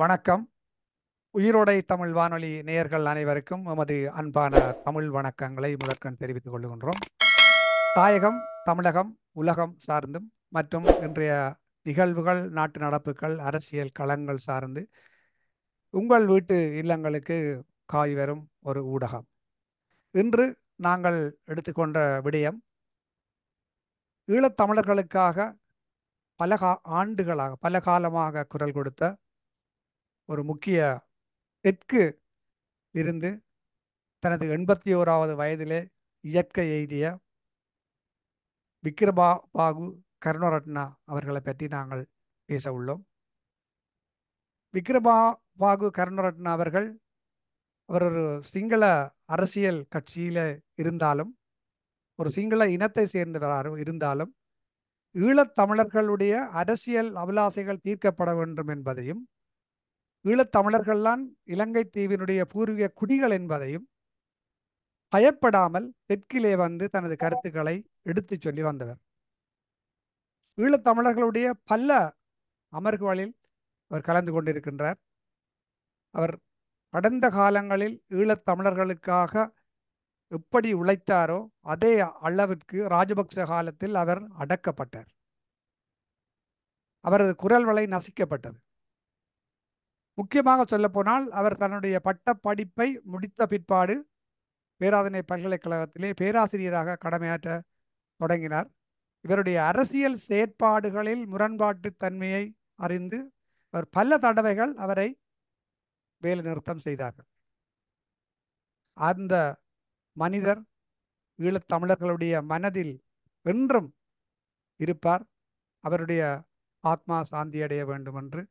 வணக்கம் உயிரோடை தமிழ் வானொலி நேயர்கள் அனைவருக்கும் நமது அன்பான தமிழ் வணக்கங்களை முதற்கண் தெரிவித்துக் கொள்கின்றோம் தாயகம் தமிழகம் உலகம் சார்ந்தும் மற்றும் இன்றைய நிகழ்வுகள் நாட்டு நடப்புகள் அரசியல் களங்கள் சார்ந்து உங்கள் வீட்டு இல்லங்களுக்கு காய் வரும் ஒரு ஊடகம் இன்று நாங்கள் எடுத்துக்கொண்ட விடயம் ஈழத்தமிழர்களுக்காக பல கா ஆண்டுகளாக பல காலமாக குரல் கொடுத்த ஒரு முக்கிய தெற்கு இருந்து தனது எண்பத்தி ஓராவது வயதிலே இயற்கை எய்திய விக்ரபா பாகு கருணரத்னா அவர்களை பற்றி நாங்கள் பேச உள்ளோம் விக்ரபா பாகு கருணரத்னா அவர்கள் அவர் ஒரு சிங்கள அரசியல் கட்சியில் இருந்தாலும் ஒரு சிங்கள இனத்தை சேர்ந்தவராக இருந்தாலும் ஈழத்தமிழர்களுடைய அரசியல் அபிலாசைகள் தீர்க்கப்பட வேண்டும் என்பதையும் ஈழத்தமிழர்கள்தான் இலங்கை தீவினுடைய பூர்வீக குடிகள் என்பதையும் பயப்படாமல் தெற்கிலே வந்து தனது கருத்துக்களை எடுத்து சொல்லி வந்தவர் ஈழத்தமிழர்களுடைய பல அமர்வுகளில் அவர் கலந்து கொண்டிருக்கின்றார் அவர் கடந்த காலங்களில் ஈழத்தமிழர்களுக்காக எப்படி உழைத்தாரோ அதே அளவிற்கு ராஜபக்ச காலத்தில் அவர் அடக்கப்பட்டார் அவரது குரல் வலை நசிக்கப்பட்டது முக்கியமாக சொல்லப்போனால் அவர் தன்னுடைய பட்ட படிப்பை முடித்த பிற்பாடு பேராதனை பல்கலைக்கழகத்திலே பேராசிரியராக கடமையாற்ற தொடங்கினார் இவருடைய அரசியல் செயற்பாடுகளில் முரண்பாட்டு தன்மையை அறிந்து அவர் பல தடவைகள் அவரை வேலை நிறுத்தம் செய்தார்கள் அந்த மனிதர் ஈழத்தமிழர்களுடைய மனதில் என்றும் இருப்பார் அவருடைய ஆத்மா சாந்தி அடைய வேண்டும் என்று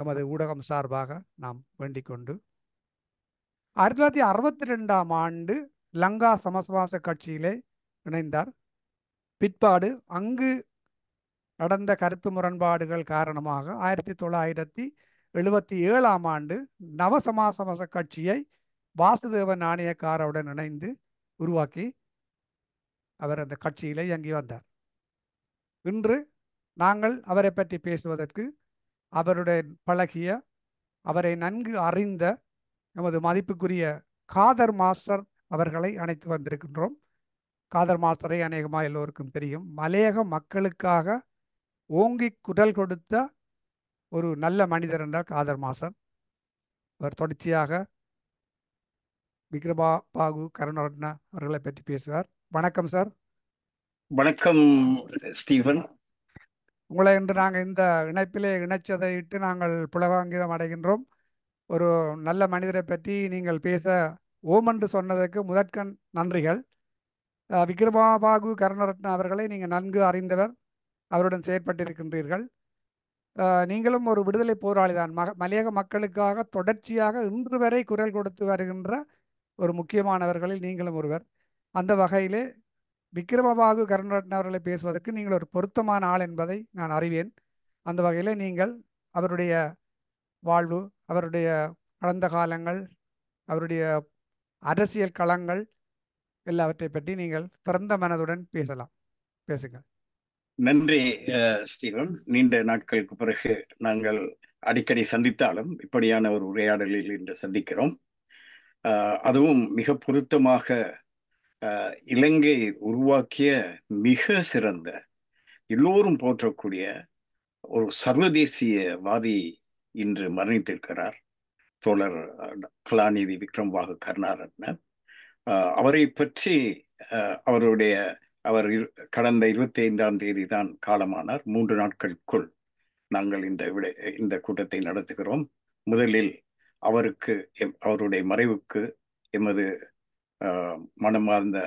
நமது ஊடகம் சார்பாக நாம் வேண்டிக்கொண்டு ஆயிரத்தி தொள்ளாயிரத்தி அறுபத்தி ரெண்டாம் ஆண்டு லங்கா சமசுவாச கட்சியிலே இணைந்தார் பிற்பாடு அங்கு நடந்த கருத்து முரண்பாடுகள் காரணமாக ஆயிரத்தி தொள்ளாயிரத்தி எழுபத்தி ஏழாம் ஆண்டு நவசமாசமச கட்சியை வாசுதேவ நாணயக்காரவுடன் இணைந்து உருவாக்கி அவர் அந்த கட்சியிலே இயங்கி வந்தார் இன்று நாங்கள் அவரை பற்றி பேசுவதற்கு அவருடைய பழகிய அவரை நன்கு அறிந்த நமது மதிப்புக்குரிய காதர் மாஸ்டர் அவர்களை அணைத்து வந்திருக்கின்றோம் காதர் மாஸ்டரை அநேகமாக எல்லோருக்கும் தெரியும் மலையக மக்களுக்காக ஓங்கி குரல் கொடுத்த ஒரு நல்ல மனிதர் என்றார் காதர் மாஸ்டர் அவர் தொடர்ச்சியாக விக்ரபா பாகு கருணரட்ன அவர்களை பற்றி பேசுவார் வணக்கம் சார் வணக்கம் ஸ்டீவன் உங்களை இன்று நாங்கள் இந்த இணைப்பிலே இணைச்சதை இட்டு நாங்கள் புலகாங்கிதம் அடைகின்றோம் ஒரு நல்ல மனிதரை பற்றி நீங்கள் பேச ஓம் என்று சொன்னதற்கு முதற்கண் நன்றிகள் விக்ரமாபாகு கருணரத்ன அவர்களை நீங்கள் நன்கு அறிந்தவர் அவருடன் செயற்பட்டிருக்கின்றீர்கள் நீங்களும் ஒரு விடுதலை போராளி தான் மக மலையக மக்களுக்காக தொடர்ச்சியாக இன்று வரை குரல் கொடுத்து வருகின்ற ஒரு முக்கியமானவர்களில் நீங்களும் ஒருவர் அந்த வகையிலே விக்ரமபாகு கருணரட்ன அவர்களை பேசுவதற்கு நீங்கள் ஒரு பொருத்தமான ஆள் என்பதை நான் அறிவேன் அந்த வகையில் நீங்கள் அவருடைய வாழ்வு அவருடைய கடந்த காலங்கள் அவருடைய அரசியல் களங்கள் எல்லாவற்றை பற்றி நீங்கள் திறந்த மனதுடன் பேசலாம் பேசுங்கள் நன்றி ஸ்டீவன் நீண்ட நாட்களுக்கு பிறகு நாங்கள் அடிக்கடி சந்தித்தாலும் இப்படியான ஒரு உரையாடலில் இன்று சந்திக்கிறோம் அதுவும் மிக பொருத்தமாக இலங்கை உருவாக்கிய மிக சிறந்த எல்லோரும் போற்றக்கூடிய ஒரு சர்வதேசியவாதி இன்று மரணித்திருக்கிறார் தோழர் கலாநிதி விக்ரம் வாகு கருணாரத்ன அவரை பற்றி அவருடைய அவர் கடந்த இருபத்தி ஐந்தாம் தேதி தான் காலமானார் மூன்று நாட்களுக்குள் நாங்கள் இந்த விட இந்த கூட்டத்தை நடத்துகிறோம் முதலில் அவருக்கு அவருடைய மறைவுக்கு எமது மனமார்ந்த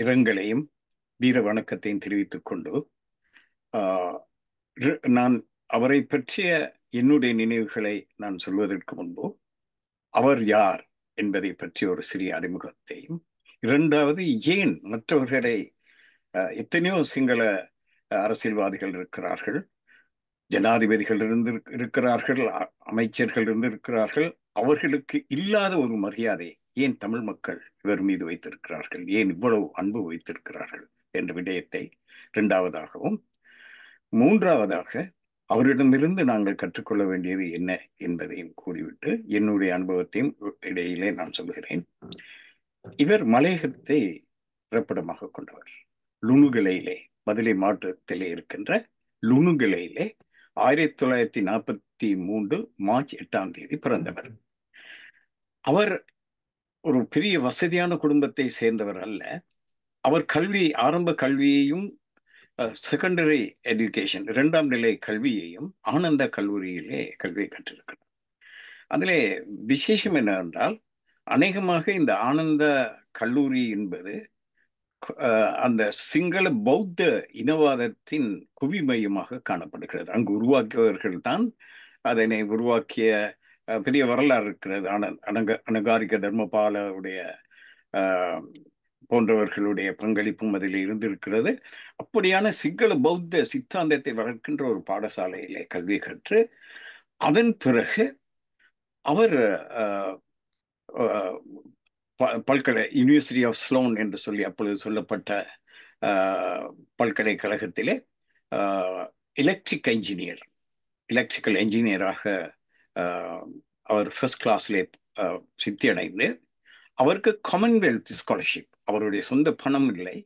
இரங்கலையும் வீர வணக்கத்தையும் தெரிவித்துக் கொண்டு நான் அவரை பற்றிய என்னுடைய நினைவுகளை நான் சொல்வதற்கு முன்பு அவர் யார் என்பதை பற்றிய ஒரு சிறிய அறிமுகத்தையும் இரண்டாவது ஏன் மற்றவர்களை எத்தனையோ சிங்கள அரசியல்வாதிகள் இருக்கிறார்கள் ஜனாதிபதிகள் இருந்து இருக்கிறார்கள் அமைச்சர்கள் இருந்து இருக்கிறார்கள் அவர்களுக்கு இல்லாத ஒரு மரியாதை ஏன் தமிழ் மக்கள் இவர் மீது வைத்திருக்கிறார்கள் ஏன் இவ்வளவு அன்பு வைத்திருக்கிறார்கள் என்ற விடயத்தை இரண்டாவதாகவும் மூன்றாவதாக அவரிடமிருந்து நாங்கள் கற்றுக்கொள்ள வேண்டியது என்ன என்பதையும் கூறிவிட்டு என்னுடைய அனுபவத்தையும் இடையிலே நான் சொல்கிறேன் இவர் மலையகத்தை பிறப்பிடமாக கொண்டவர் லுணுகலையிலே மதுரை மாவட்டத்திலே இருக்கின்ற லுணுகலையிலே ஆயிரத்தி தொள்ளாயிரத்தி நாற்பத்தி மூன்று மார்ச் எட்டாம் தேதி பிறந்தவர் அவர் ஒரு பெரிய வசதியான குடும்பத்தை சேர்ந்தவர் அல்ல அவர் கல்வி ஆரம்ப கல்வியையும் செகண்டரி எஜுகேஷன் இரண்டாம் நிலை கல்வியையும் ஆனந்த கல்லூரியிலே கல்வியை கற்றிருக்கிறார் அதிலே விசேஷம் என்னவென்றால் அநேகமாக இந்த ஆனந்த கல்லூரி என்பது அந்த சிங்கள பௌத்த இனவாதத்தின் குவிமையமாக காணப்படுகிறது அங்கு உருவாக்கியவர்கள் தான் அதனை உருவாக்கிய பெரிய வரலாறு இருக்கிறது அண அணங்க அணுகாரிக தர்மபாலவுடைய போன்றவர்களுடைய பங்களிப்பும் அதில் இருந்திருக்கிறது அப்படியான சிங்கள பௌத்த சித்தாந்தத்தை வளர்க்கின்ற ஒரு பாடசாலையிலே கல்வி கற்று அதன் பிறகு அவர் பல்கலை யூனிவர்சிட்டி ஆஃப் ஸ்லோன் என்று சொல்லி அப்பொழுது சொல்லப்பட்ட பல்கலைக்கழகத்திலே எலக்ட்ரிக் என்ஜினியர் எலக்ட்ரிக்கல் என்ஜினியராக அவர் ஃபர்ஸ்ட் கிளாஸ்லே சித்தி அடைந்து அவருக்கு காமன்வெல்த் ஸ்காலர்ஷிப் அவருடைய சொந்த பணம் இல்லை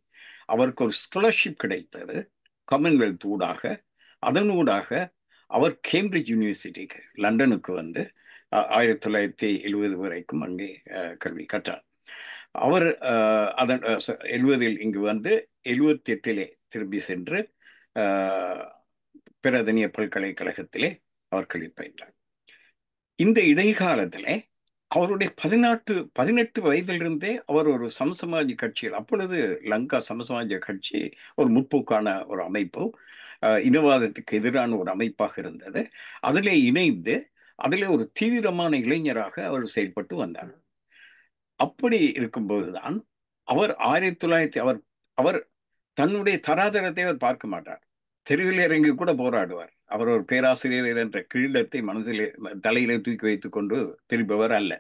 அவருக்கு ஒரு ஸ்காலர்ஷிப் கிடைத்தது காமன்வெல்த் ஊடாக அதன் ஊடாக அவர் கேம்பிரிட்ஜ் யூனிவர்சிட்டிக்கு லண்டனுக்கு வந்து ஆயிரத்தி தொள்ளாயிரத்தி எழுபது வரைக்கும் அங்கே கல்வி கற்றார் அவர் அதன் எழுபதில் இங்கு வந்து எழுபத்தி எட்டிலே திரும்பி சென்று பிரதனிய பல்கலைக்கழகத்திலே அவர் கல்வி பயின்றார் இந்த இடைக்காலத்தில் அவருடைய பதினாட்டு பதினெட்டு வயதிலிருந்தே அவர் ஒரு சமசமாஜ் கட்சியில் அப்பொழுது லங்கா சமசமாஜ கட்சி ஒரு முற்போக்கான ஒரு அமைப்பு இனவாதத்துக்கு எதிரான ஒரு அமைப்பாக இருந்தது அதிலே இணைந்து அதில் ஒரு தீவிரமான இளைஞராக அவர் செயல்பட்டு வந்தார் அப்படி இருக்கும்போது தான் அவர் ஆயிரத்தி தொள்ளாயிரத்தி அவர் அவர் தன்னுடைய தராதரத்தை அவர் பார்க்க மாட்டார் இறங்கி கூட போராடுவார் அவர் ஒரு பேராசிரியர் என்ற கிரீடத்தை மனசிலே தலையிலே தூக்கி வைத்துக் கொண்டு திரும்பவர் அல்ல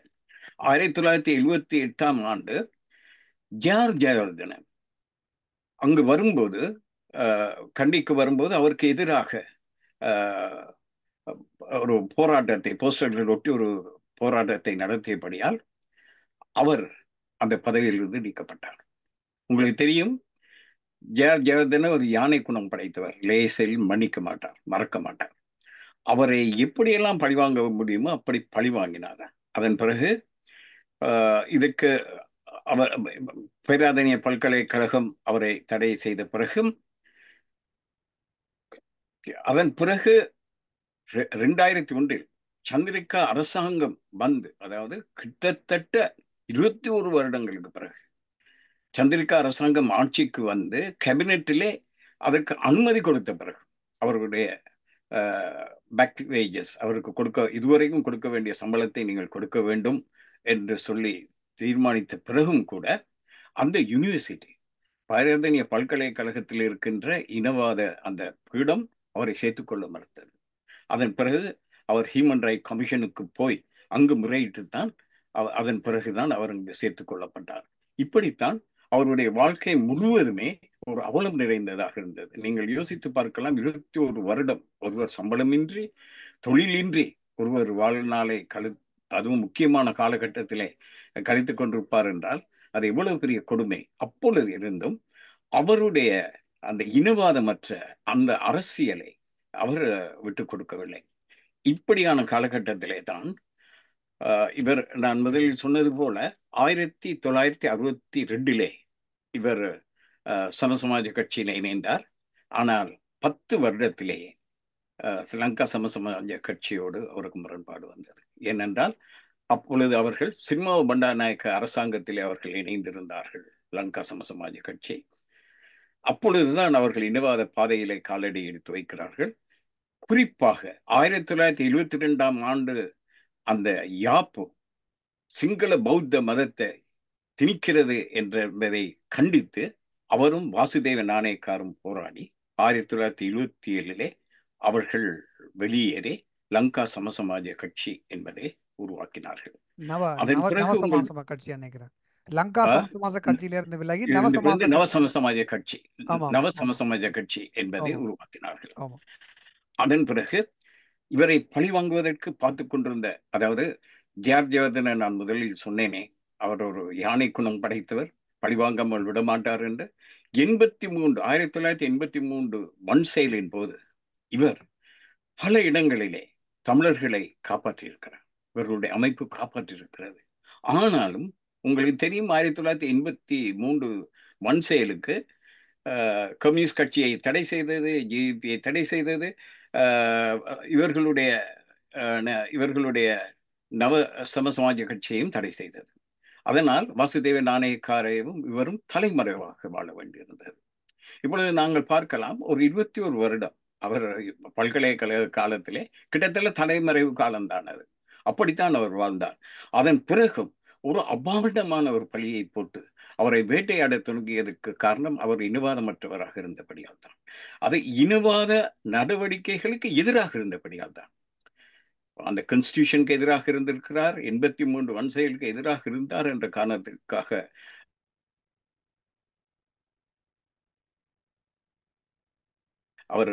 ஆயிரத்தி தொள்ளாயிரத்தி எழுபத்தி எட்டாம் ஆண்டு ஜார் ஜெயவர்தனன் அங்கு வரும்போது கண்டிக்கு வரும்போது அவருக்கு எதிராக ஒரு போராட்டத்தை போஸ்டர்கள் ஒட்டி ஒரு போராட்டத்தை நடத்தியபடியால் அவர் அந்த பதவியிலிருந்து நீக்கப்பட்டார் உங்களுக்கு தெரியும் ஜெயர் ஜெயவர்தன ஒரு யானை குணம் படைத்தவர் லேசில் மன்னிக்க மாட்டார் மறக்க மாட்டார் அவரை எப்படியெல்லாம் பழிவாங்க முடியுமோ அப்படி பழிவாங்கினார் அதன் பிறகு இதுக்கு அவர் பேராதனிய பல்கலைக்கழகம் அவரை தடை செய்த பிறகு அதன் பிறகு ரெண்டாயிரத்தி ஒன்றில் சந்திரிகா அரசாங்கம் வந்து அதாவது கிட்டத்தட்ட இருபத்தி ஒரு வருடங்களுக்கு பிறகு சந்திரிகா அரசாங்கம் ஆட்சிக்கு வந்து கேபினெட்டிலே அதற்கு அனுமதி கொடுத்த பிறகு அவர்களுடைய பேக் வேஜஸ் அவருக்கு கொடுக்க இதுவரைக்கும் கொடுக்க வேண்டிய சம்பளத்தை நீங்கள் கொடுக்க வேண்டும் என்று சொல்லி தீர்மானித்த பிறகும் கூட அந்த யூனிவர்சிட்டி பாரதனிய பல்கலைக்கழகத்தில் இருக்கின்ற இனவாத அந்த பீடம் அவரை சேர்த்துக்கொள்ள மறுத்தது அதன் பிறகு அவர் ஹியூமன் ரைட் கமிஷனுக்கு போய் அங்கு முறையிட்டு தான் அதன் பிறகுதான் அவர் இங்கு சேர்த்து கொள்ளப்பட்டார் இப்படித்தான் அவருடைய வாழ்க்கை முழுவதுமே ஒரு அவலம் நிறைந்ததாக இருந்தது நீங்கள் யோசித்து பார்க்கலாம் இருபத்தி ஒரு வருடம் ஒருவர் சம்பளமின்றி தொழிலின்றி ஒருவர் வாழ்நாளை கழு அதுவும் முக்கியமான காலகட்டத்திலே கழித்து கொண்டிருப்பார் என்றால் அது எவ்வளவு பெரிய கொடுமை அப்பொழுது இருந்தும் அவருடைய அந்த இனவாதமற்ற அந்த அரசியலை அவர் விட்டுக் கொடுக்கவில்லை இப்படியான காலகட்டத்திலே தான் இவர் நான் முதலில் சொன்னது போல ஆயிரத்தி தொள்ளாயிரத்தி அறுபத்தி ரெண்டிலே இவர் சமசமாஜ கட்சியில் இணைந்தார் ஆனால் பத்து வருடத்திலேயே ஸ்ரீலங்கா சமசமாஜ கட்சியோடு அவருக்கு முரண்பாடு வந்தது ஏனென்றால் அப்பொழுது அவர்கள் சிம்மவ பண்டாநாயக்க அரசாங்கத்திலே அவர்கள் இணைந்திருந்தார்கள் லங்கா சமசமாஜ கட்சி அப்பொழுதுதான் அவர்கள் இனவாத பாதையிலே காலடி எடுத்து வைக்கிறார்கள் குறிப்பாக ஆயிரத்தி தொள்ளாயிரத்தி எழுவத்தி ரெண்டாம் ஆண்டு அந்த யாப்பு சிங்கள பௌத்த மதத்தை திணிக்கிறது என்பதை கண்டித்து அவரும் வாசுதேவ நாணயக்காரும் போராடி ஆயிரத்தி தொள்ளாயிரத்தி இருபத்தி ஏழிலே அவர்கள் வெளியேறி லங்கா சமசமாஜ கட்சி என்பதை உருவாக்கினார்கள் கட்சி நவசமசமாஜ கட்சி என்பதை உருவாக்கினார்கள் அதன் பிறகு இவரை பழி வாங்குவதற்கு பார்த்து கொண்டிருந்த அதாவது ஜியார்ஜியவதனை நான் முதலில் சொன்னேனே அவர் ஒரு யானை குணம் படைத்தவர் பழிவாங்காமல் விடமாட்டார் என்று எண்பத்தி மூன்று ஆயிரத்தி தொள்ளாயிரத்தி எண்பத்தி மூன்று மண் செயலின் போது இவர் பல இடங்களிலே தமிழர்களை காப்பாற்றியிருக்கிறார் இவர்களுடைய அமைப்பு காப்பாற்றியிருக்கிறது ஆனாலும் உங்களுக்கு தெரியும் ஆயிரத்தி தொள்ளாயிரத்தி எண்பத்தி மூன்று மண் செயலுக்கு கம்யூனிஸ்ட் கட்சியை தடை செய்தது ஜிபியை தடை செய்தது இவர்களுடைய இவர்களுடைய நவ சமசமாஜ கட்சியையும் தடை செய்தது அதனால் வாசுதேவ நாணயக்காரையும் இவரும் தலைமறைவாக வாழ வேண்டியிருந்தது இப்பொழுது நாங்கள் பார்க்கலாம் ஒரு இருபத்தி ஒரு வருடம் அவர் பல்கலைக்கழக காலத்திலே கிட்டத்தட்ட தலைமறைவு காலம்தான் அது அப்படித்தான் அவர் வாழ்ந்தார் அதன் பிறகும் ஒரு அபாவிடமான ஒரு பழியை போட்டு அவரை வேட்டையாட தொடங்கியதற்கு காரணம் அவர் இனவாதமற்றவராக இருந்தபடியால் தான் அது இனவாத நடவடிக்கைகளுக்கு எதிராக இருந்தபடியால் தான் அந்த கன்ஸ்டியூஷனுக்கு எதிராக இருந்திருக்கிறார் எண்பத்தி மூன்று வன் செயலுக்கு எதிராக இருந்தார் என்ற காரணத்திற்காக அவர்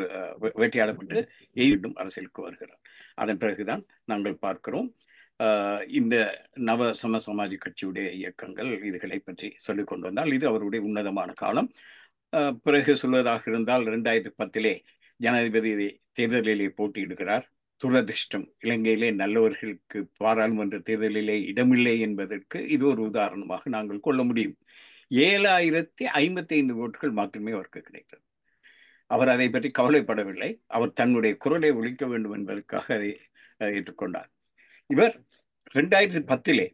வேட்டையாடப்பட்டு எய்டும் அரசியலுக்கு வருகிறார் அதன் பிறகுதான் நாங்கள் பார்க்கிறோம் இந்த நவ சம சமாஜ் கட்சியுடைய இயக்கங்கள் இதுகளை பற்றி சொல்லிக் கொண்டு வந்தால் இது அவருடைய உன்னதமான காலம் பிறகு சொல்வதாக இருந்தால் இரண்டாயிரத்தி பத்திலே ஜனாதிபதி தேர்தலிலே போட்டியிடுகிறார் துரதிருஷ்டம் இலங்கையிலே நல்லவர்களுக்கு பாராளுமன்ற தேர்தலிலே இடமில்லை என்பதற்கு இது ஒரு உதாரணமாக நாங்கள் கொள்ள முடியும் ஏழாயிரத்தி ஐம்பத்தி ஐந்து ஓட்டுகள் மாத்திரமே அவருக்கு கிடைத்தது அவர் அதை பற்றி கவலைப்படவில்லை அவர் தன்னுடைய குரலை ஒழிக்க வேண்டும் என்பதற்காக அதை ஏற்றுக்கொண்டார் இவர் ரெண்டாயிரத்தி பத்திலே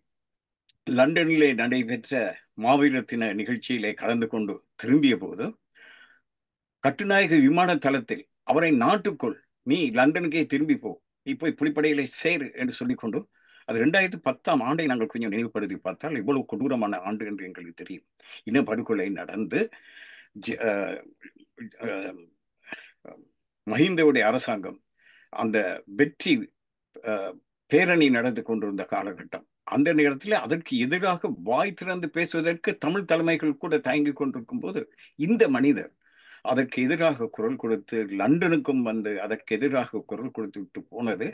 லண்டனிலே நடைபெற்ற மாவீரத்தின நிகழ்ச்சியிலே கலந்து கொண்டு திரும்பிய போது கட்டுநாயக விமான தளத்தில் அவரை நாட்டுக்குள் நீ லண்டனுக்கே திரும்பி போ இப்போ புலிப்படையிலே சேர் என்று சொல்லிக்கொண்டு அது ரெண்டாயிரத்தி பத்தாம் ஆண்டை நாங்கள் கொஞ்சம் நினைவுபடுத்தி பார்த்தால் இவ்வளவு கொடூரமான ஆண்டு என்று எங்களுக்கு தெரியும் இன்னும் படுகொலை நடந்து மஹிந்தவுடைய அரசாங்கம் அந்த வெற்றி பேரணி நடந்து கொண்டிருந்த காலகட்டம் அந்த நேரத்தில் அதற்கு எதிராக வாய் திறந்து பேசுவதற்கு தமிழ் தலைமைகள் கூட தயங்கி கொண்டிருக்கும் போது இந்த மனிதர் அதற்கு எதிராக குரல் கொடுத்து லண்டனுக்கும் வந்து அதற்கு எதிராக குரல் கொடுத்து விட்டு போனது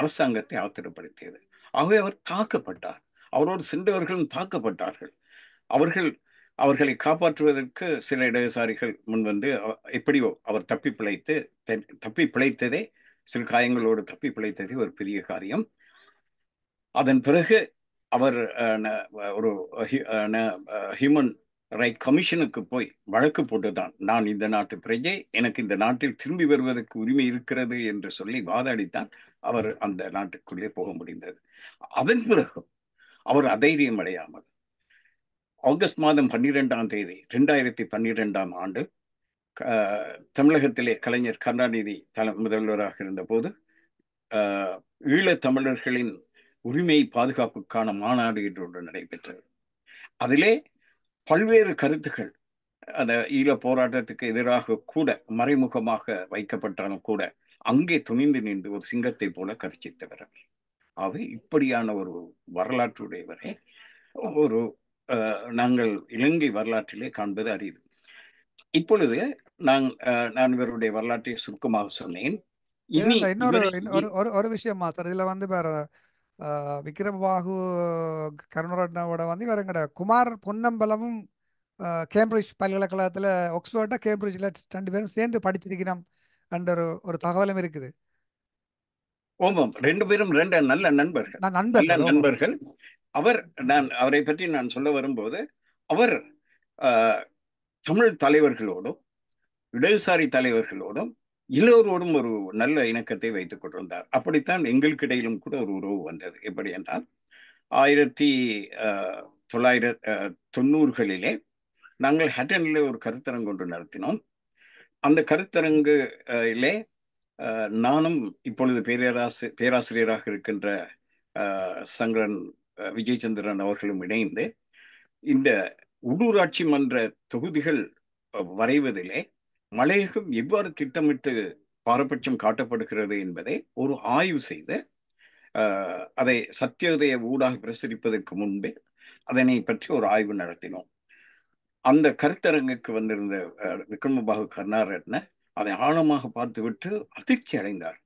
அரசாங்கத்தை ஆத்திரப்படுத்தியது ஆகவே அவர் தாக்கப்பட்டார் அவரோடு சென்றவர்களும் தாக்கப்பட்டார்கள் அவர்கள் அவர்களை காப்பாற்றுவதற்கு சில இடதுசாரிகள் முன்வந்து எப்படியோ அவர் தப்பி பிழைத்து தப்பி பிழைத்ததே சில காயங்களோடு தப்பி பிழைத்ததே ஒரு பெரிய காரியம் அதன் பிறகு அவர் ஒரு ஹியூமன் ரைட் கமிஷனுக்கு போய் வழக்கு போட்டுதான் நான் இந்த நாட்டு பிரஜை எனக்கு இந்த நாட்டில் திரும்பி வருவதற்கு உரிமை இருக்கிறது என்று சொல்லி வாதாடித்தான் அவர் அந்த நாட்டுக்குள்ளே போக முடிந்தது அதன் பிறகு அவர் அதைரியம் அடையாமல் ஆகஸ்ட் மாதம் பன்னிரெண்டாம் தேதி ரெண்டாயிரத்தி பன்னிரெண்டாம் ஆண்டு தமிழகத்திலே கலைஞர் கருணாநிதி தலை முதல்வராக இருந்தபோது ஈழத் தமிழர்களின் உரிமை பாதுகாப்புக்கான மாநாடு என்று ஒன்று நடைபெற்றது அதிலே பல்வேறு கருத்துக்கள் அந்த ஈழ போராட்டத்துக்கு எதிராக கூட மறைமுகமாக வைக்கப்பட்டாலும் கூட அங்கே துணிந்து நின்று ஒரு சிங்கத்தை போல கர்ச்சித்தவர்கள் ஆக இப்படியான ஒரு வரலாற்றுடையவரை ஒரு நாங்கள் இலங்கை வரலாற்றிலே காண்பது அரிது இப்பொழுது நான் நான் இவருடைய வரலாற்றை சுருக்கமாக சொன்னேன் இன்னொரு ஒரு விஷயமா சார் இதுல வந்து வேற விக்ரமபாகு கருணரட்னாவோட வந்து இவர் எங்கட குமார் பொன்னம்பலமும் கேம்பிரிட்ஜ் பல்கலைக்கழகத்தில் ஆக்ஸ்ஃபோர்டா கேம்பிரிட்ஜில் ரெண்டு பேரும் சேர்ந்து படிச்சிருக்கிறோம் என்ற ஒரு ஒரு தகவலும் இருக்குது ஓமாம் ரெண்டு பேரும் ரெண்டு நல்ல நண்பர்கள் நண்பர்கள் நண்பர்கள் அவர் நான் அவரை பற்றி நான் சொல்ல வரும்போது அவர் தமிழ் தலைவர்களோடும் இடதுசாரி தலைவர்களோடும் எல்லோரோடும் ஒரு நல்ல இணக்கத்தை வைத்துக் கொண்டிருந்தார் அப்படித்தான் எங்களுக்கிடையிலும் கூட ஒரு உறவு வந்தது எப்படி என்றால் ஆயிரத்தி தொள்ளாயிர தொண்ணூறுகளிலே நாங்கள் ஹட்டனில் ஒரு கருத்தரங்கு ஒன்று நடத்தினோம் அந்த கருத்தரங்கு கருத்தரங்குலே நானும் இப்பொழுது பேராசு பேராசிரியராக இருக்கின்ற சங்கரன் விஜயச்சந்திரன் அவர்களும் இணைந்து இந்த உள்ளூராட்சி மன்ற தொகுதிகள் வரைவதிலே மலையகம் எவ்வாறு திட்டமிட்டு பாரபட்சம் காட்டப்படுகிறது என்பதை ஒரு ஆய்வு செய்து அதை சத்தியோதய ஊடாக பிரசரிப்பதற்கு முன்பே அதனை பற்றி ஒரு ஆய்வு நடத்தினோம் அந்த கருத்தரங்குக்கு வந்திருந்த விக்ரமபாகு கருணாரத்ன அதை ஆழமாக பார்த்துவிட்டு அதிர்ச்சி அடைந்தார்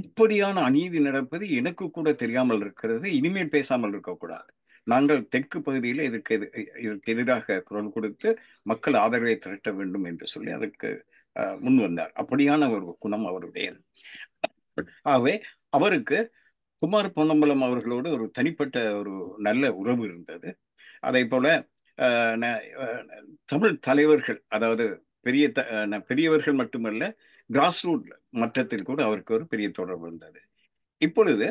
இப்படியான அநீதி நடப்பது எனக்கு கூட தெரியாமல் இருக்கிறது இனிமேல் பேசாமல் இருக்கக்கூடாது நாங்கள் தெற்கு பகுதியில் இதற்கு எது இதற்கு எதிராக குரல் கொடுத்து மக்கள் ஆதரவை திரட்ட வேண்டும் என்று சொல்லி அதற்கு முன் வந்தார் அப்படியான ஒரு குணம் அவருடைய ஆகவே அவருக்கு குமார் பொன்னம்பலம் அவர்களோடு ஒரு தனிப்பட்ட ஒரு நல்ல உறவு இருந்தது அதே போல தமிழ் தலைவர்கள் அதாவது பெரிய த பெரியவர்கள் மட்டுமல்ல கிராஸ்ரூட் மட்டத்தில் கூட அவருக்கு ஒரு பெரிய தொடர்பு இருந்தது இப்பொழுது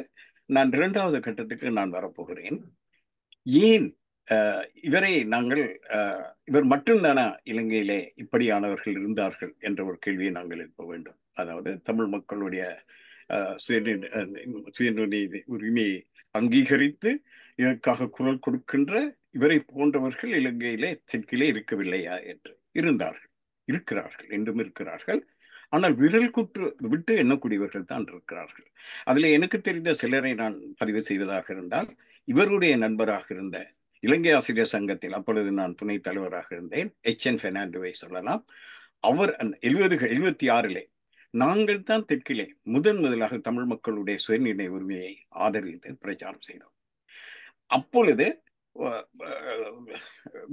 நான் இரண்டாவது கட்டத்துக்கு நான் வரப்போகிறேன் ஏன் இவரை நாங்கள் இவர் மட்டும்தானா இலங்கையிலே இப்படியானவர்கள் இருந்தார்கள் என்ற ஒரு கேள்வியை நாங்கள் எழுப்ப வேண்டும் அதாவது தமிழ் மக்களுடைய சுயநிர்ணய உரிமையை அங்கீகரித்து இதற்காக குரல் கொடுக்கின்ற இவரை போன்றவர்கள் இலங்கையிலே தெற்கிலே இருக்கவில்லையா என்று இருந்தார்கள் இருக்கிறார்கள் என்றும் இருக்கிறார்கள் ஆனால் விரல் குற்று விட்டு எண்ணக்கூடியவர்கள் தான் இருக்கிறார்கள் அதில் எனக்கு தெரிந்த சிலரை நான் பதிவு செய்வதாக இருந்தால் இவருடைய நண்பராக இருந்த இலங்கை ஆசிரியர் சங்கத்தில் அப்பொழுது நான் துணைத் தலைவராக இருந்தேன் எச் என் பெர்னாண்டோவை சொல்லலாம் அவர் எழுபதுகள் எழுபத்தி ஆறிலே நாங்கள் தான் தெற்கிலே முதன் முதலாக தமிழ் மக்களுடைய சுயநிர்ணய உரிமையை ஆதரித்து பிரச்சாரம் செய்தோம் அப்பொழுது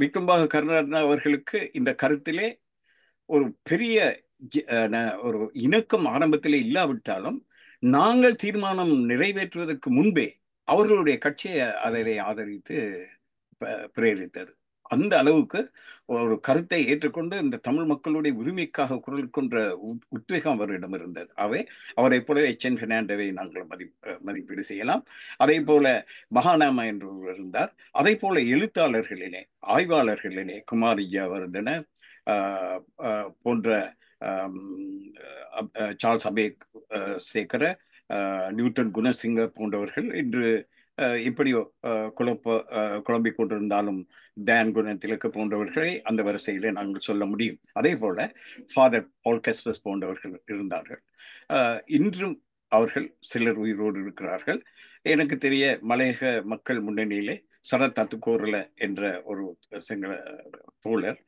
விக்கம்பாக கருணா அவர்களுக்கு இந்த கருத்திலே ஒரு பெரிய ஒரு இணக்கம் ஆரம்பத்திலே இல்லாவிட்டாலும் நாங்கள் தீர்மானம் நிறைவேற்றுவதற்கு முன்பே அவர்களுடைய கட்சியை அதனை ஆதரித்து பிரேரித்தது அந்த அளவுக்கு ஒரு கருத்தை ஏற்றுக்கொண்டு இந்த தமிழ் மக்களுடைய உரிமைக்காக குரல் கொன்ற உத்வேகம் அவரிடம் இருந்தது அவை அவரை போல எச் என் பெர்னாண்டவை நாங்கள் மதி மதிப்பீடு செய்யலாம் அதே போல மகாநாமா என்று இருந்தார் அதே போல எழுத்தாளர்களிலே ஆய்வாளர்களிலே குமாரியா வர்தன போன்ற Charles Abeysekera Newton Gunasinghe போன்றவர்கள் இன்று எப்படியோ குழப்ப குழம்பிக் கொண்டிருந்தாலும் தயான் குண திலக்கு போன்றவர்களை அந்த வரிசையில நாங்கள் சொல்ல முடியும் அதே போல ஃபாதர் கஸ்பஸ் போன்றவர்கள் இருந்தார்கள் இன்றும் அவர்கள் சிலர் உயிரோடு இருக்கிறார்கள் எனக்கு தெரிய மலையக மக்கள் முன்னணியிலே சரத் அத்துக்கோரல என்ற ஒரு சிங்கள தோழர்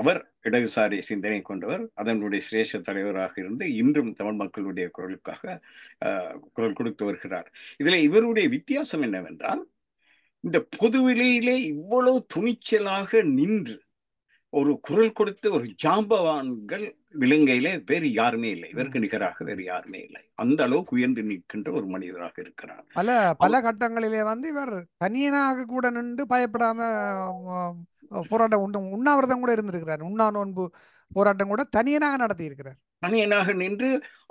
அவர் இடதுசாரி சிந்தனை கொண்டவர் அதனுடைய சிரேஷ்ட தலைவராக இருந்து இன்றும் தமிழ் மக்களுடைய குரலுக்காக குரல் கொடுத்து வருகிறார் இதில் இவருடைய வித்தியாசம் என்னவென்றால் இந்த பொது விலையிலே இவ்வளவு துணிச்சலாக நின்று ஒரு குரல் கொடுத்து ஒரு ஜாம்பவான்கள் இலங்கையிலே வேறு யாருமே இல்லை இவருக்கு நிகராக வேறு யாருமே இல்லை அந்த அளவுக்கு உயர்ந்து நிற்கின்ற ஒரு மனிதராக இருக்கிறார் பல பல கட்டங்களிலே வந்து இவர் தனியனாக கூட நின்று பயப்படாம போராட்டம் உண்டு உண்ணாவிரதம் கூட இருந்திருக்கிறார் உண்ணா நோன்பு போராட்டம் கூட தனியனாக நடத்தி இருக்கிறார் தனியனாக நின்று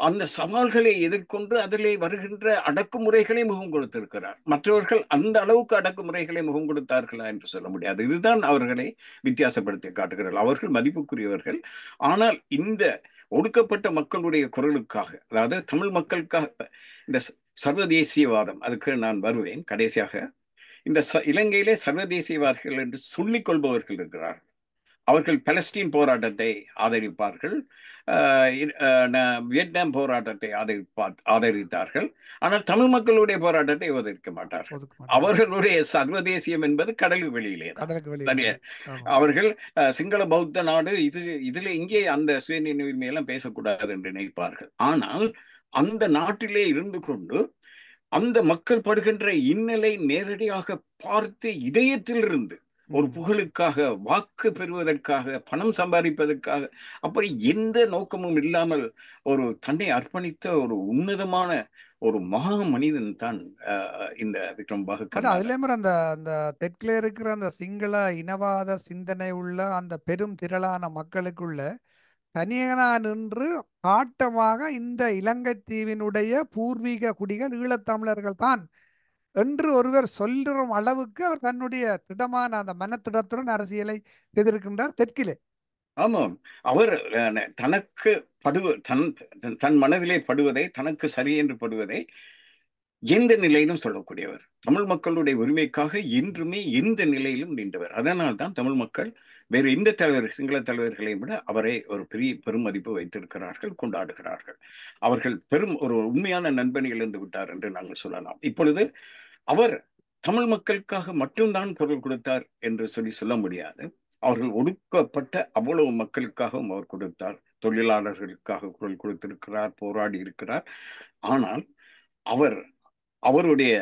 அந்த சவால்களை எதிர்கொண்டு அதிலே வருகின்ற அடக்குமுறைகளை முகம் கொடுத்திருக்கிறார் மற்றவர்கள் அந்த அளவுக்கு அடக்குமுறைகளை முகம் கொடுத்தார்களா என்று சொல்ல முடியாது இதுதான் அவர்களை வித்தியாசப்படுத்தி காட்டுகிறார்கள் அவர்கள் மதிப்புக்குரியவர்கள் ஆனால் இந்த ஒடுக்கப்பட்ட மக்களுடைய குரலுக்காக அதாவது தமிழ் மக்களுக்காக இந்த சர்வதேசியவாதம் அதுக்கு நான் வருவேன் கடைசியாக இந்த இலங்கையிலே சர்வதேசியவாதிகள் என்று சொல்லிக் கொள்பவர்கள் இருக்கிறார்கள் அவர்கள் பலஸ்டீன் போராட்டத்தை ஆதரிப்பார்கள் வியட்நாம் போராட்டத்தை ஆதரிப்பா ஆதரித்தார்கள் ஆனால் தமிழ் மக்களுடைய போராட்டத்தை ஆதரிக்க மாட்டார்கள் அவர்களுடைய சர்வதேசியம் என்பது கடல் வெளியிலே அவர்கள் சிங்கள பௌத்த நாடு இது இதுல இங்கே அந்த உரிமையெல்லாம் பேசக்கூடாது என்று நினைப்பார்கள் ஆனால் அந்த நாட்டிலே இருந்து கொண்டு அந்த மக்கள் படுகின்ற இன்னலை நேரடியாக பார்த்து இதயத்திலிருந்து ஒரு புகழுக்காக வாக்கு பெறுவதற்காக பணம் சம்பாதிப்பதற்காக அப்படி எந்த நோக்கமும் இல்லாமல் ஒரு தன்னை அர்ப்பணித்த ஒரு உன்னதமான ஒரு மகா மனிதன் தான் இந்த விக்ரம் பாகர் அதுல மாதிரி அந்த அந்த தெற்குல இருக்கிற அந்த சிங்கள இனவாத சிந்தனை உள்ள அந்த பெரும் திரளான மக்களுக்குள்ள தனியனா நின்று ஆட்டமாக இந்த இலங்கைத்தீவினுடைய பூர்வீக குடிகள் ஈழத்தமிழர்கள் தான் என்று ஒருவர் சொல்லும் அளவுக்கு அவர் தன்னுடைய திடமான அந்த மனத்திடத்துடன் அரசியலை செய்திருக்கின்றார் தெற்கிலே ஆமாம் அவர் தனக்கு படுவ தன் தன் மனதிலே படுவதை தனக்கு சரி என்று படுவதை எந்த நிலையிலும் சொல்லக்கூடியவர் தமிழ் மக்களுடைய உரிமைக்காக இன்றுமே எந்த நிலையிலும் நின்றவர் அதனால் தான் தமிழ் மக்கள் வேறு எந்த தலைவர் சிங்கள தலைவர்களையும் விட அவரே ஒரு பெரிய பெருமதிப்பு வைத்திருக்கிறார்கள் கொண்டாடுகிறார்கள் அவர்கள் பெரும் ஒரு உண்மையான நண்பனில் இழந்து விட்டார் என்று நாங்கள் சொல்லலாம் இப்பொழுது அவர் தமிழ் மக்களுக்காக மட்டும்தான் குரல் கொடுத்தார் என்று சொல்லி சொல்ல முடியாது அவர்கள் ஒடுக்கப்பட்ட அவ்வளவு மக்களுக்காகவும் அவர் கொடுத்தார் தொழிலாளர்களுக்காக குரல் கொடுத்திருக்கிறார் போராடி இருக்கிறார் ஆனால் அவர் அவருடைய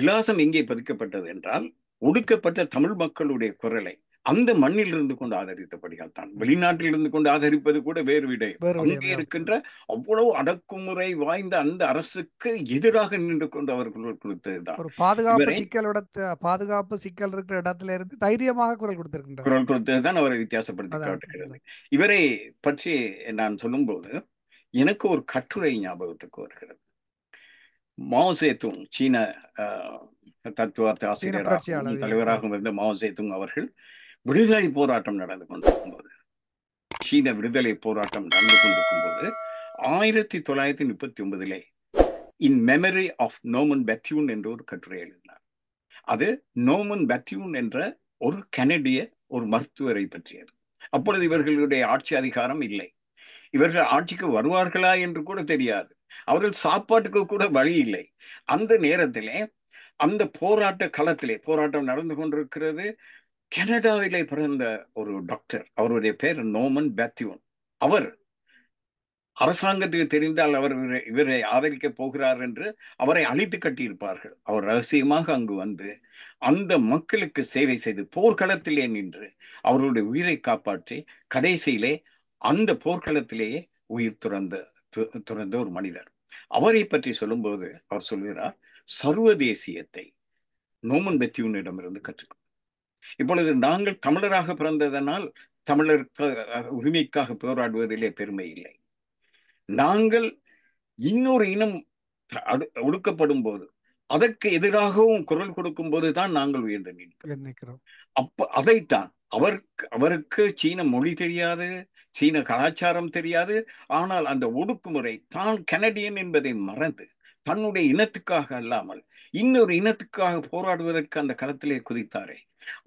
விலாசம் எங்கே பதிக்கப்பட்டது என்றால் ஒடுக்கப்பட்ட தமிழ் மக்களுடைய குரலை அந்த மண்ணில் இருந்து கொண்டு ஆதரித்தபடியால் தான் வெளிநாட்டில் இருந்து கொண்டு ஆதரிப்பது கூட வேறு விடை அங்கே இருக்கின்ற அவ்வளவு அடக்குமுறை வாய்ந்த அந்த அரசுக்கு எதிராக நின்று கொண்டு அவர்கள் கொடுத்ததுதான் பாதுகாப்பு பாதுகாப்பு சிக்கல் இருக்கிற இடத்துல இருந்து தைரியமாக குரல் கொடுத்திருக்கின்றார் குரல் கொடுத்ததுதான் அவரை வித்தியாசப்படுத்தி காட்டுகிறது இவரை பற்றி நான் சொல்லும்போது எனக்கு ஒரு கட்டுரை ஞாபகத்துக்கு வருகிறது மாவசேத்தும் சீன தத்துவார்த்த ஆசிரியராகவும் தலைவராகவும் இருந்த மாவசேத்துங் அவர்கள் விடுதலை போராட்டம் நடந்து கொண்டிருக்கும் போது சீன விடுதலை போராட்டம் நடந்து கொண்டிருக்கும் போது ஆயிரத்தி தொள்ளாயிரத்தி முப்பத்தி ஒன்பதிலே இன் மெமரி ஆஃப் நோமன் பெத்யூன் என்ற ஒரு கட்டுரை எழுதினார் அது நோமன் பெத்யூன் என்ற ஒரு கனடிய ஒரு மருத்துவரை பற்றியது அப்பொழுது இவர்களுடைய ஆட்சி அதிகாரம் இல்லை இவர்கள் ஆட்சிக்கு வருவார்களா என்று கூட தெரியாது அவர்கள் சாப்பாட்டுக்கு கூட வழி இல்லை அந்த நேரத்திலே அந்த போராட்ட களத்திலே போராட்டம் நடந்து கொண்டிருக்கிறது கனடாவிலே பிறந்த ஒரு டாக்டர் அவருடைய பேர் நோமன் பேத்யூன் அவர் அரசாங்கத்துக்கு தெரிந்தால் அவர் இவரை ஆதரிக்கப் போகிறார் என்று அவரை அழித்து கட்டியிருப்பார்கள் அவர் ரகசியமாக அங்கு வந்து அந்த மக்களுக்கு சேவை செய்து போர்க்களத்திலே நின்று அவருடைய உயிரை காப்பாற்றி கடைசியிலே அந்த போர்க்களத்திலேயே உயிர் துறந்த துறந்த ஒரு மனிதர் அவரை பற்றி சொல்லும்போது அவர் சொல்கிறார் சர்வதேசியத்தை நோமன் பெத்தியூனிடமிருந்து கற்றுக்கொள் இப்பொழுது நாங்கள் தமிழராக பிறந்ததனால் தமிழருக்கு உரிமைக்காக போராடுவதிலே பெருமை இல்லை நாங்கள் இன்னொரு இனம் ஒடுக்கப்படும் போது அதற்கு எதிராகவும் குரல் கொடுக்கும் போதுதான் நாங்கள் உயர்ந்து நிற்கிறோம் அப்ப அதைத்தான் அவருக்கு அவருக்கு சீன மொழி தெரியாது சீன கலாச்சாரம் தெரியாது ஆனால் அந்த ஒடுக்குமுறை தான் கனடியன் என்பதை மறந்து தன்னுடைய இனத்துக்காக அல்லாமல் இன்னொரு இனத்துக்காக போராடுவதற்கு அந்த களத்திலே குதித்தாரே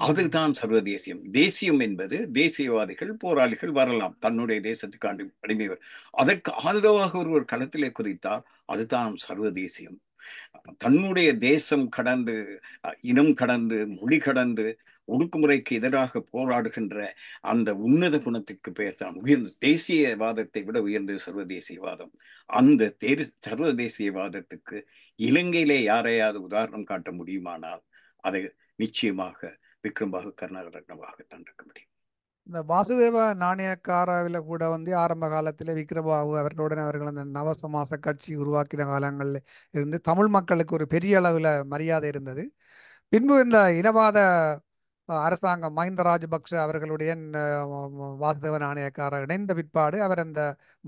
அதுதான் சர்வதேசியம் தேசியம் என்பது தேசியவாதிகள் போராளிகள் வரலாம் தன்னுடைய தேசத்துக்கு அடி அதற்கு ஆதரவாக ஒருவர் களத்திலே குதித்தார் அதுதான் சர்வதேசியம் தன்னுடைய தேசம் கடந்து இனம் கடந்து மொழி கடந்து ஒடுக்குமுறைக்கு எதிராக போராடுகின்ற அந்த உன்னத குணத்திற்கு பெயர் தான் உயர்ந்த தேசியவாதத்தை விட உயர்ந்த சர்வதேசியவாதம் அந்த தேர் சர்வதேசியவாதத்துக்கு இலங்கையிலே யாரையாவது உதாரணம் காட்ட முடியுமானால் அதை நிச்சயமாக விக்ரம்பாகு கர்நாடகமாகத்தான் இருக்க முடியும் இந்த வாசுதேவ நாணயக்காராவில் கூட வந்து ஆரம்ப காலத்தில் விக்ரபாபு அவர்களுடன் அவர்கள் அந்த நவசமாச கட்சி உருவாக்கின காலங்களில் இருந்து தமிழ் மக்களுக்கு ஒரு பெரிய அளவில் மரியாதை இருந்தது பின்பு இந்த இனவாத அரசாங்கம் மஹிந்த ராஜபக்ஷ அவர்களுடைய வாசுதேவன் ஆணையக்கார இணைந்த பிற்பாடு அவர் அந்த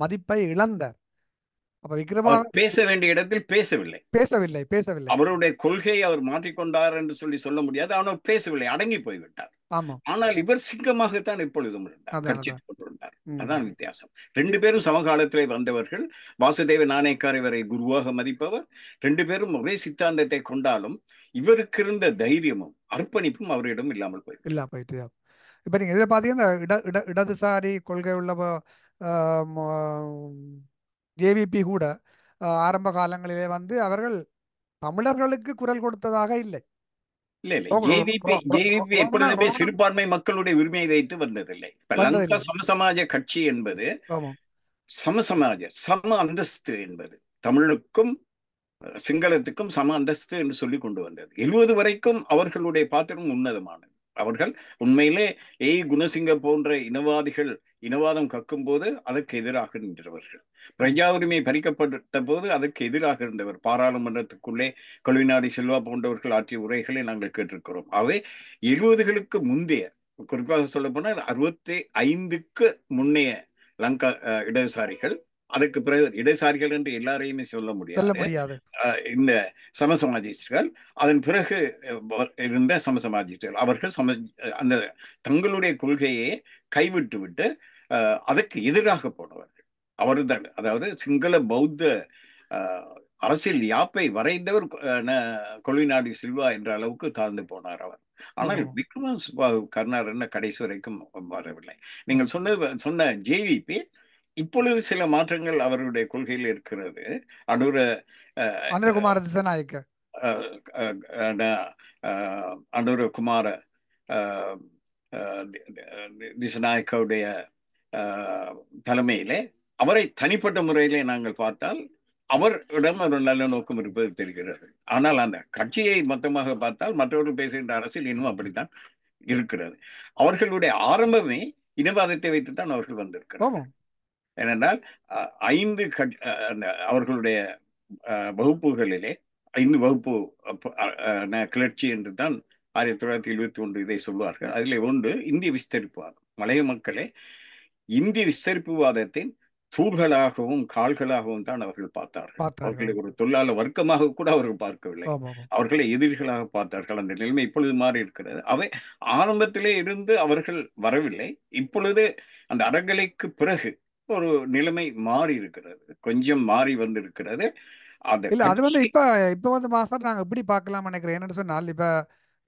மதிப்பை இழந்தார் அப்ப விக்ரமா பேச வேண்டிய இடத்தில் பேசவில்லை பேசவில்லை பேசவில்லை அவருடைய கொள்கையை அவர் மாற்றிக்கொண்டார் என்று சொல்லி சொல்ல முடியாது அவனவர் பேசவில்லை அடங்கி போய்விட்டார் ஆனால் இவர் சிங்கமாகத்தான் எப்பொழுதும் கர்ஜித்துக் கொண்டிருந்தார் அதான் வித்தியாசம் ரெண்டு பேரும் சமகாலத்திலே வந்தவர்கள் வாசுதேவ நாணயக்கார் இவரை குருவாக மதிப்பவர் ரெண்டு பேரும் ஒரே சித்தாந்தத்தை கொண்டாலும் இவருக்கு இருந்த தைரியமும் அர்ப்பணிப்பும் அவரிடம் இல்லாமல் போயிருக்கு இல்ல போயிட்டு இப்ப நீங்க இதுல பாத்தீங்கன்னா இட இட இடதுசாரி கொள்கை உள்ள ஏவிபி கூட ஆரம்ப காலங்களிலே வந்து அவர்கள் தமிழர்களுக்கு குரல் கொடுத்ததாக இல்லை இல்ல எப்பொழுதுமே சிறுபான்மை மக்களுடைய உரிமையை வைத்து வந்ததில்லை சமசமாஜ கட்சி என்பது சமசமாஜ சம அந்தஸ்து என்பது தமிழுக்கும் சிங்களத்துக்கும் சம அந்தஸ்து என்று சொல்லி கொண்டு வந்தது எழுபது வரைக்கும் அவர்களுடைய பாத்திரம் உன்னதமானது அவர்கள் உண்மையிலே ஏய் குணசிங்க போன்ற இனவாதிகள் இனவாதம் கக்கும் போது அதற்கு எதிராக நின்றவர்கள் பிரஜா உரிமை பறிக்கப்பட்ட போது அதற்கு எதிராக இருந்தவர் பாராளுமன்றத்துக்குள்ளே கொள்விநாடி செல்வா போன்றவர்கள் ஆற்றிய உரைகளை நாங்கள் கேட்டிருக்கிறோம் அவை எழுபதுகளுக்கு முந்தைய குறிப்பாக சொல்ல போனால் அறுபத்தி ஐந்துக்கு முன்னைய லங்கா இடதுசாரிகள் அதற்கு பிறகு இடைசாரிகள் என்று எல்லாரையுமே சொல்ல முடியாது இந்த சமசமாஜிஸ்டுகள் அதன் பிறகு இருந்த சமசமாஜிஸ்டுகள் அவர்கள் சம அந்த தங்களுடைய கொள்கையை கைவிட்டு விட்டு அதற்கு எதிராக போனவர்கள் அவர்தான் அதாவது சிங்கள பௌத்த அரசியல் யாப்பை வரைந்தவர் கொலிநாடு சில்வா என்ற அளவுக்கு தாழ்ந்து போனார் அவர் ஆனால் விக்ரமா சுப்பா என்ன கடைசி வரைக்கும் வரவில்லை நீங்கள் சொன்னது சொன்ன ஜேவிபி இப்பொழுது சில மாற்றங்கள் அவருடைய கொள்கையில் இருக்கிறது அனுரகுமார அனுரகுமார திசநாயக்கவுடைய தலைமையிலே அவரை தனிப்பட்ட முறையிலே நாங்கள் பார்த்தால் அவரிடம் ஒரு நல்ல நோக்கம் இருப்பது தெரிகிறது ஆனால் அந்த கட்சியை மொத்தமாக பார்த்தால் மற்றவர்கள் பேசுகின்ற அரசியல் இன்னும் அப்படித்தான் இருக்கிறது அவர்களுடைய ஆரம்பமே இனவாதத்தை வைத்துத்தான் அவர்கள் வந்திருக்கிறார் ஏனென்றால் ஐந்து அவர்களுடைய வகுப்புகளிலே ஐந்து வகுப்பு கிளர்ச்சி என்று தான் ஆயிரத்தி தொள்ளாயிரத்தி எழுபத்தி ஒன்று இதை சொல்வார்கள் அதில் ஒன்று இந்திய விஸ்தரிப்புவாதம் மலைய மக்களே இந்திய விஸ்தரிப்புவாதத்தின் தூள்களாகவும் கால்களாகவும் தான் அவர்கள் பார்த்தார்கள் அவர்களை ஒரு தொழிலாளர் வர்க்கமாக கூட அவர்கள் பார்க்கவில்லை அவர்களை எதிரிகளாக பார்த்தார்கள் அந்த நிலைமை இப்பொழுது மாறி இருக்கிறது அவை ஆரம்பத்திலே இருந்து அவர்கள் வரவில்லை இப்பொழுது அந்த அறங்கலைக்கு பிறகு ஒரு நிலைமை மாறி இருக்கிறது கொஞ்சம் மாறி வந்திருக்கிறது அது வந்து இப்ப இப்ப வந்து மாசம் நாங்க எப்படி பாக்கலாம் நினைக்கிறேன் என்னன்னு சொன்னால் இப்ப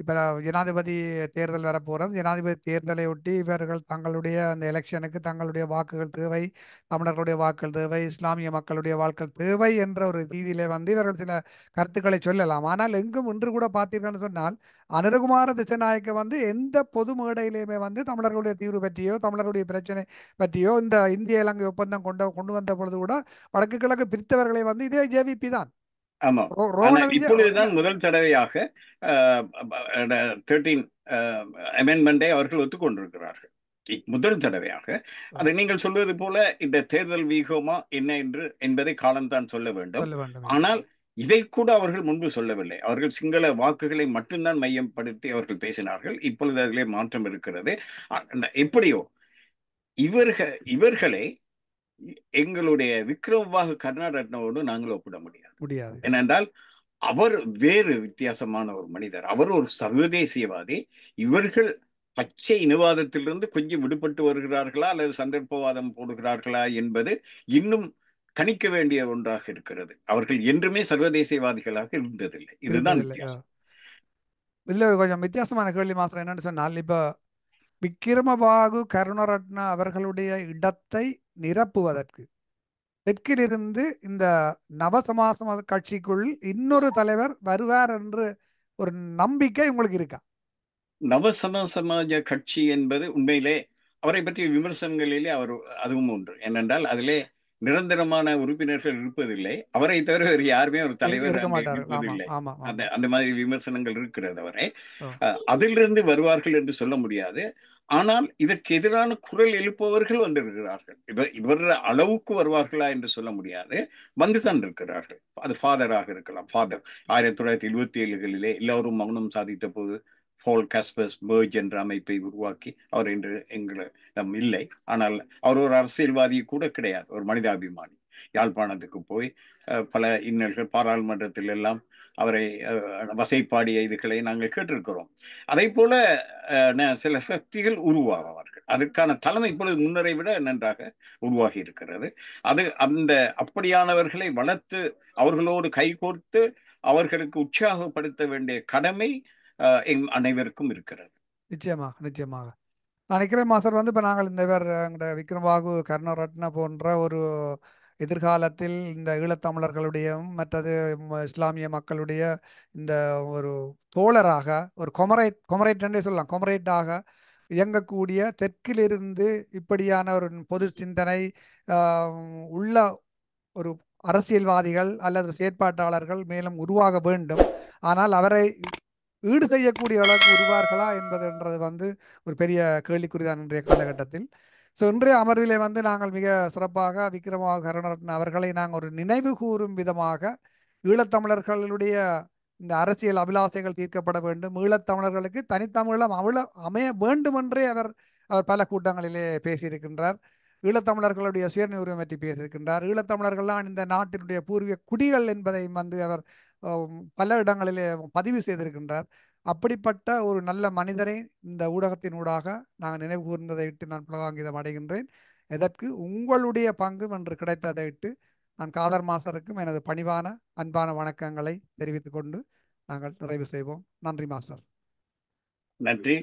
இப்போ ஜனாதிபதி தேர்தல் வரப்போகிறது ஜனாதிபதி தேர்தலை ஒட்டி இவர்கள் தங்களுடைய அந்த எலெக்ஷனுக்கு தங்களுடைய வாக்குகள் தேவை தமிழர்களுடைய வாக்குகள் தேவை இஸ்லாமிய மக்களுடைய வாழ்க்கை தேவை என்ற ஒரு ரீதியிலே வந்து இவர்கள் சில கருத்துக்களை சொல்லலாம் ஆனால் எங்கும் இன்று கூட பார்த்தீர்கள்னு சொன்னால் அனுரகுமார திசைநாயக்க வந்து எந்த பொது மேடையிலையுமே வந்து தமிழர்களுடைய தீர்வு பற்றியோ தமிழருடைய பிரச்சனை பற்றியோ இந்த இந்திய இலங்கை ஒப்பந்தம் கொண்ட கொண்டு வந்த பொழுது கூட வடக்கு கிழக்கு பிரித்தவர்களை வந்து இதே ஜேவிபி தான் ஆமா இப்பொழுதுதான் முதல் தடவையாக தேர்ட்டீன் அமெண்ட்மெண்டை அவர்கள் ஒத்துக்கொண்டிருக்கிறார்கள் முதல் தடவையாக அது நீங்கள் சொல்வது போல இந்த தேர்தல் வீகமா என்ன என்று என்பதை காலம்தான் சொல்ல வேண்டும் ஆனால் இதை கூட அவர்கள் முன்பு சொல்லவில்லை அவர்கள் சிங்கள வாக்குகளை மட்டும்தான் மையப்படுத்தி அவர்கள் பேசினார்கள் இப்பொழுது அதிலே மாற்றம் இருக்கிறது எப்படியோ இவர்கள் இவர்களை எங்களுடைய விக்ரமபாகு கர்ணாரட்னவோடு நாங்கள் ஒப்பிட முடியாது முடியாது ஏனென்றால் அவர் வேறு வித்தியாசமான ஒரு மனிதர் அவர் ஒரு சர்வதேசியவாதி இவர்கள் பச்சை இனவாதத்திலிருந்து கொஞ்சம் விடுபட்டு வருகிறார்களா அல்லது சந்தர்ப்பவாதம் போடுகிறார்களா என்பது இன்னும் கணிக்க வேண்டிய ஒன்றாக இருக்கிறது அவர்கள் என்றுமே சர்வதேசியவாதிகளாக இருந்ததில்லை இதுதான் வித்தியாசம் இல்ல கொஞ்சம் வித்தியாசமான கேள்வி மாத்திரம் என்னன்னு சொன்னால் இப்ப விக்ரமபாகு கருணரட்ன அவர்களுடைய இடத்தை நிரப்புவதற்கு தெற்கிலிருந்து இந்த நவசமாசம கட்சிக்குள் இன்னொரு தலைவர் வருவார் என்று ஒரு நம்பிக்கை உங்களுக்கு இருக்கா நவசமசமாஜ சமாஜ கட்சி என்பது உண்மையிலே அவரை பற்றிய விமர்சனங்களிலே அவர் அதுவும் ஒன்று ஏனென்றால் அதிலே நிரந்தரமான உறுப்பினர்கள் இருப்பதில்லை அவரை தவிர வேறு யாருமே ஒரு தலைவர் இருப்பதில்லை அந்த அந்த மாதிரி விமர்சனங்கள் இருக்கிறது அவரை அதிலிருந்து வருவார்கள் என்று சொல்ல முடியாது ஆனால் இதற்கு எதிரான குரல் எழுப்பவர்கள் வந்திருக்கிறார்கள் இவர் இவர் அளவுக்கு வருவார்களா என்று சொல்ல முடியாது வந்து தான் இருக்கிறார்கள் அது ஃபாதராக இருக்கலாம் ஃபாதர் ஆயிரத்தி தொள்ளாயிரத்தி எழுபத்தி ஏழுகளிலே எல்லோரும் மௌனம் சாதித்த போது ஹோல் கஸ்பஸ் பேர்ஜ் என்ற அமைப்பை உருவாக்கி அவர் இன்று எங்களிடம் இல்லை ஆனால் அவர் ஒரு அரசியல்வாதி கூட கிடையாது ஒரு மனிதாபிமானி யாழ்ப்பாணத்துக்கு போய் பல இன்னல்கள் பாராளுமன்றத்தில் எல்லாம் அவரை வசைப்பாடிய இதுகளை நாங்கள் கேட்டிருக்கிறோம் அதே போல சில சக்திகள் உருவாகவார்கள் அதற்கான தலைமை இப்பொழுது முன்னரை விட நன்றாக உருவாகி இருக்கிறது அது அந்த அப்படியானவர்களை வளர்த்து அவர்களோடு கைகோர்த்து அவர்களுக்கு உற்சாகப்படுத்த வேண்டிய கடமை அனைவருக்கும் இருக்கிறது நிச்சயமாக நிச்சயமாக நினைக்கிறேன் மாஸ்டர் வந்து இப்போ நாங்கள் இந்த பேர் எங்கள்கிட்ட விக்ரம்பாகு கர்ணரட்ன போன்ற ஒரு எதிர்காலத்தில் இந்த ஈழத்தமிழர்களுடையும் மற்றது இஸ்லாமிய மக்களுடைய இந்த ஒரு தோழராக ஒரு கொமரேட் கொமரேட் என்றே சொல்லலாம் கொமரேட்டாக இயங்கக்கூடிய தெற்கிலிருந்து இப்படியான ஒரு பொது சிந்தனை உள்ள ஒரு அரசியல்வாதிகள் அல்லது செயற்பாட்டாளர்கள் மேலும் உருவாக வேண்டும் ஆனால் அவரை ஈடு செய்யக்கூடிய அளவுக்கு உருவார்களா என்பதுன்றது வந்து ஒரு பெரிய கேள்விக்குறிதான் இன்றைய காலகட்டத்தில் ஸோ இன்றைய அமர்விலே வந்து நாங்கள் மிக சிறப்பாக விக்ரமாக கருணரத்ன அவர்களை நாங்கள் ஒரு நினைவு கூறும் விதமாக ஈழத்தமிழர்களுடைய இந்த அரசியல் அபிலாசைகள் தீர்க்கப்பட வேண்டும் ஈழத்தமிழர்களுக்கு தனித்தமிழம் அவள அமைய வேண்டுமென்றே அவர் அவர் பல கூட்டங்களிலே பேசியிருக்கின்றார் ஈழத்தமிழர்களுடைய உரிமை பற்றி பேசியிருக்கின்றார் ஈழத்தமிழர்கள்லாம் இந்த நாட்டினுடைய பூர்வீக குடிகள் என்பதையும் வந்து அவர் பல இடங்களிலே பதிவு செய்திருக்கின்றார் அப்படிப்பட்ட ஒரு நல்ல மனிதரை இந்த ஊடகத்தின் ஊடாக நான் நினைவு கூர்ந்ததை விட்டு நான் புலகாங்கிதம் அடைகின்றேன் எதற்கு உங்களுடைய பங்கு என்று கிடைத்ததை விட்டு நான் காதர் மாஸ்டருக்கும் எனது பணிவான அன்பான வணக்கங்களை தெரிவித்துக் கொண்டு நாங்கள் நிறைவு செய்வோம் நன்றி மாஸ்டர் நன்றி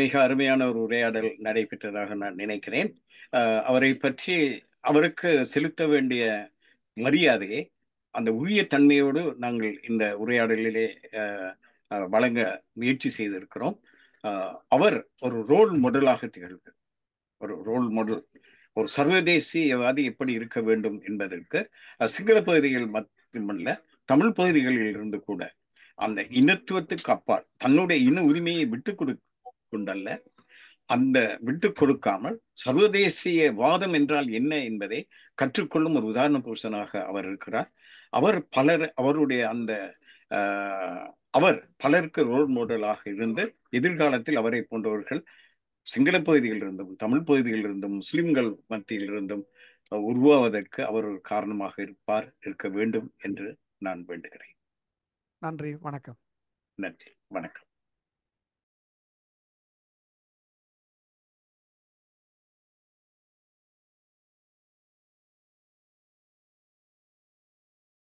மிக அருமையான ஒரு உரையாடல் நடைபெற்றதாக நான் நினைக்கிறேன் அவரை பற்றி அவருக்கு செலுத்த வேண்டிய மரியாதையை அந்த உரிய தன்மையோடு நாங்கள் இந்த உரையாடலிலே வழங்க முயற்சி செய்திருக்கிறோம் அவர் ஒரு ரோல் மாடலாக திகழ்கிறது ஒரு ரோல் மாடல் ஒரு சர்வதேசியவாதி எப்படி இருக்க வேண்டும் என்பதற்கு சிங்கள பகுதிகள் மட்டுமல்ல தமிழ் பகுதிகளில் இருந்து கூட அந்த இனத்துவத்துக்கு அப்பால் தன்னுடைய இன உரிமையை விட்டு கொடு கொண்டல்ல அந்த விட்டு கொடுக்காமல் சர்வதேசிய வாதம் என்றால் என்ன என்பதை கற்றுக்கொள்ளும் ஒரு உதாரண புருஷனாக அவர் இருக்கிறார் அவர் பலர் அவருடைய அந்த அவர் பலருக்கு ரோல் மாடலாக இருந்து எதிர்காலத்தில் அவரை போன்றவர்கள் சிங்கள பகுதியில் இருந்தும் தமிழ் பகுதியில் இருந்தும் முஸ்லிம்கள் மத்தியில் இருந்தும் உருவாவதற்கு அவர் ஒரு காரணமாக இருப்பார் இருக்க வேண்டும் என்று நான் வேண்டுகிறேன் நன்றி வணக்கம் நன்றி வணக்கம்